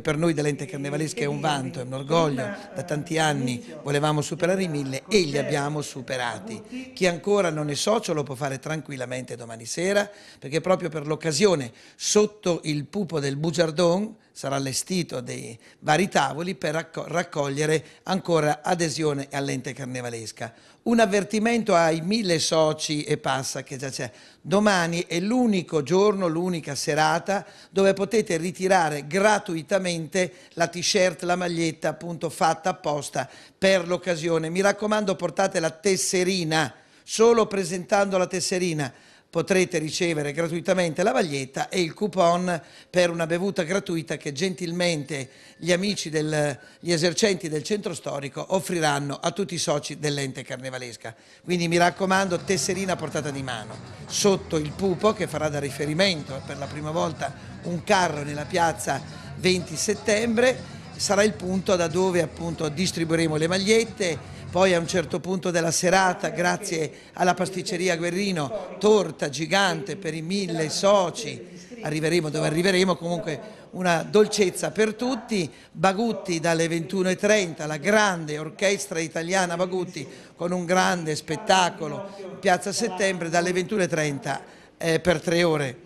Per noi dell'ente carnevalesca è un vanto, è un orgoglio, da tanti anni volevamo superare i mille e li abbiamo superati. Chi ancora non è socio lo può fare tranquillamente domani sera perché proprio per l'occasione sotto il pupo del Bugiardon sarà allestito dei vari tavoli per raccogliere ancora adesione all'ente carnevalesca. Un avvertimento ai mille soci e passa che già c'è. Domani è l'unico giorno, l'unica serata dove potete ritirare gratuitamente assolutamente la t-shirt, la maglietta appunto fatta apposta per l'occasione. Mi raccomando portate la tesserina, solo presentando la tesserina potrete ricevere gratuitamente la maglietta e il coupon per una bevuta gratuita che gentilmente gli amici, del, esercenti del centro storico offriranno a tutti i soci dell'ente carnevalesca. Quindi mi raccomando, tesserina portata di mano, sotto il pupo che farà da riferimento eh, per la prima volta un carro nella piazza 20 settembre, sarà il punto da dove appunto distribuiremo le magliette, poi a un certo punto della serata, grazie alla pasticceria Guerrino, torta gigante per i mille soci, arriveremo dove arriveremo, comunque una dolcezza per tutti, Bagutti dalle 21.30, la grande orchestra italiana Bagutti con un grande spettacolo Piazza Settembre dalle 21.30 eh, per tre ore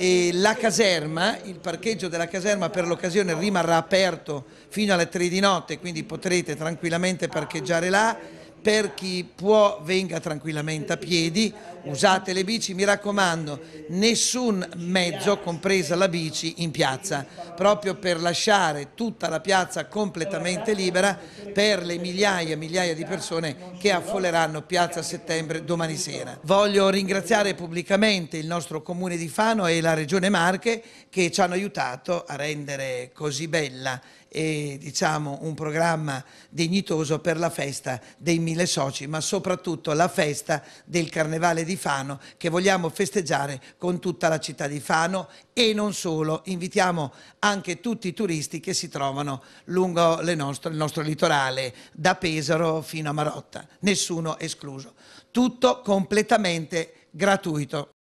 e la caserma, il parcheggio della caserma per l'occasione rimarrà aperto fino alle 3 di notte, quindi potrete tranquillamente parcheggiare là per chi può venga tranquillamente a piedi, usate le bici, mi raccomando, nessun mezzo, compresa la bici, in piazza, proprio per lasciare tutta la piazza completamente libera per le migliaia e migliaia di persone che affolleranno Piazza Settembre domani sera. Voglio ringraziare pubblicamente il nostro Comune di Fano e la Regione Marche che ci hanno aiutato a rendere così bella e diciamo, un programma dignitoso per la festa dei mille soci, ma soprattutto la festa del Carnevale di Fano che vogliamo festeggiare con tutta la città di Fano e non solo. Invitiamo anche tutti i turisti che si trovano lungo nostre, il nostro litorale, da Pesaro fino a Marotta, nessuno escluso. Tutto completamente gratuito.